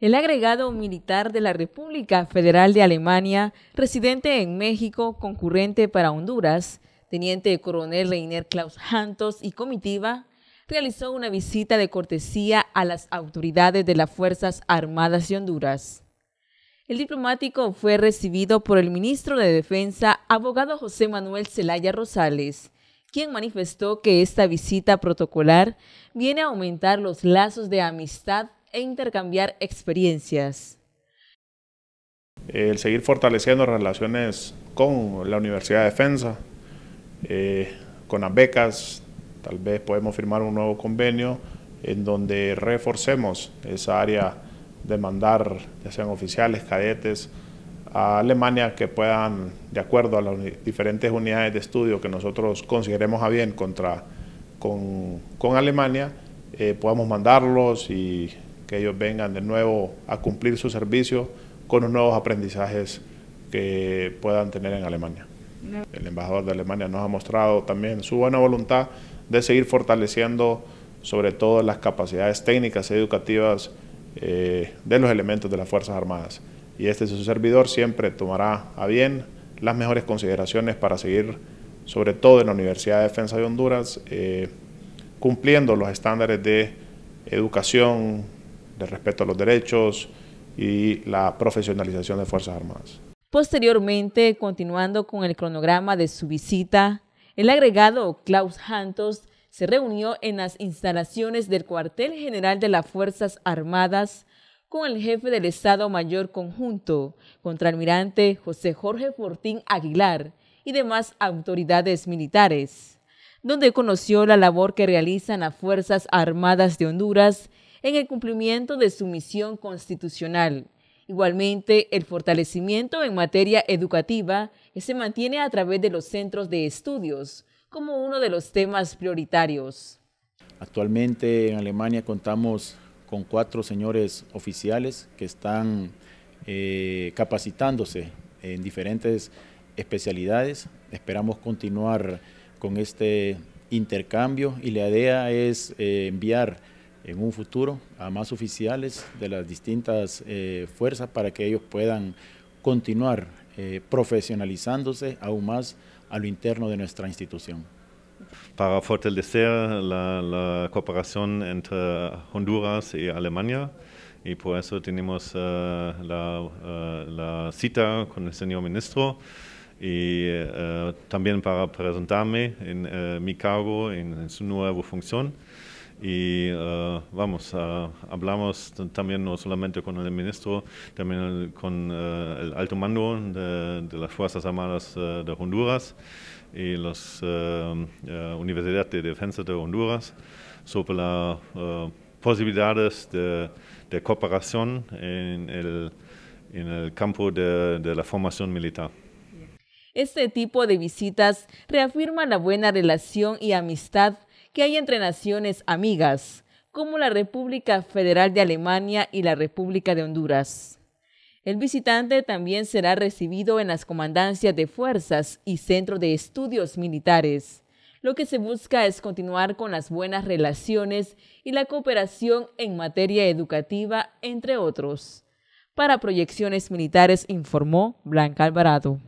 El agregado militar de la República Federal de Alemania, residente en México, concurrente para Honduras, teniente coronel Reiner Klaus Hantos y comitiva, realizó una visita de cortesía a las autoridades de las Fuerzas Armadas de Honduras. El diplomático fue recibido por el ministro de Defensa, abogado José Manuel Zelaya Rosales, quien manifestó que esta visita protocolar viene a aumentar los lazos de amistad e intercambiar experiencias. El seguir fortaleciendo relaciones con la Universidad de Defensa, eh, con las becas, tal vez podemos firmar un nuevo convenio en donde reforcemos esa área de mandar, ya sean oficiales, cadetes, a Alemania que puedan, de acuerdo a las diferentes unidades de estudio que nosotros consideremos a bien contra, con, Alemania, eh, podamos mandarlos y que ellos vengan de nuevo a cumplir su servicio con los nuevos aprendizajes que puedan tener en Alemania. El embajador de Alemania nos ha mostrado también su buena voluntad de seguir fortaleciendo sobre todo las capacidades técnicas y educativas eh, de los elementos de las Fuerzas Armadas. Y este su servidor siempre tomará a bien las mejores consideraciones para seguir, sobre todo en la Universidad de Defensa de Honduras, eh, cumpliendo los estándares de educación de respeto a los derechos y la profesionalización de Fuerzas Armadas. Posteriormente, continuando con el cronograma de su visita, el agregado Klaus Hantos se reunió en las instalaciones del cuartel general de las Fuerzas Armadas con el jefe del Estado Mayor Conjunto, contraalmirante José Jorge Fortín Aguilar y demás autoridades militares, donde conoció la labor que realizan las Fuerzas Armadas de Honduras en el cumplimiento de su misión constitucional. Igualmente, el fortalecimiento en materia educativa se mantiene a través de los centros de estudios como uno de los temas prioritarios. Actualmente en Alemania contamos con cuatro señores oficiales que están eh, capacitándose en diferentes especialidades. Esperamos continuar con este intercambio y la idea es eh, enviar en un futuro a más oficiales de las distintas eh, fuerzas para que ellos puedan continuar eh, profesionalizándose aún más a lo interno de nuestra institución. Para fortalecer la, cooperación entre Honduras y Alemania, y por eso tenemos eh, la, cita con el señor ministro y también para presentarme en mi cargo, en su nueva función. Y eh, vamos, eh, hablamos también no solamente con el ministro, también con eh, el alto mando de, las Fuerzas Armadas de Honduras y las Universidades de Defensa de Honduras sobre las posibilidades de, cooperación en el, en el campo de, de la formación militar. Este tipo de visitas reafirma la buena relación y amistad que hay entre naciones amigas, como la República Federal de Alemania y la República de Honduras. El visitante también será recibido en las comandancias de fuerzas y centro de estudios militares. Lo que se busca es continuar con las buenas relaciones y la cooperación en materia educativa, entre otros. Para Proyecciones Militares informó Blanca Alvarado.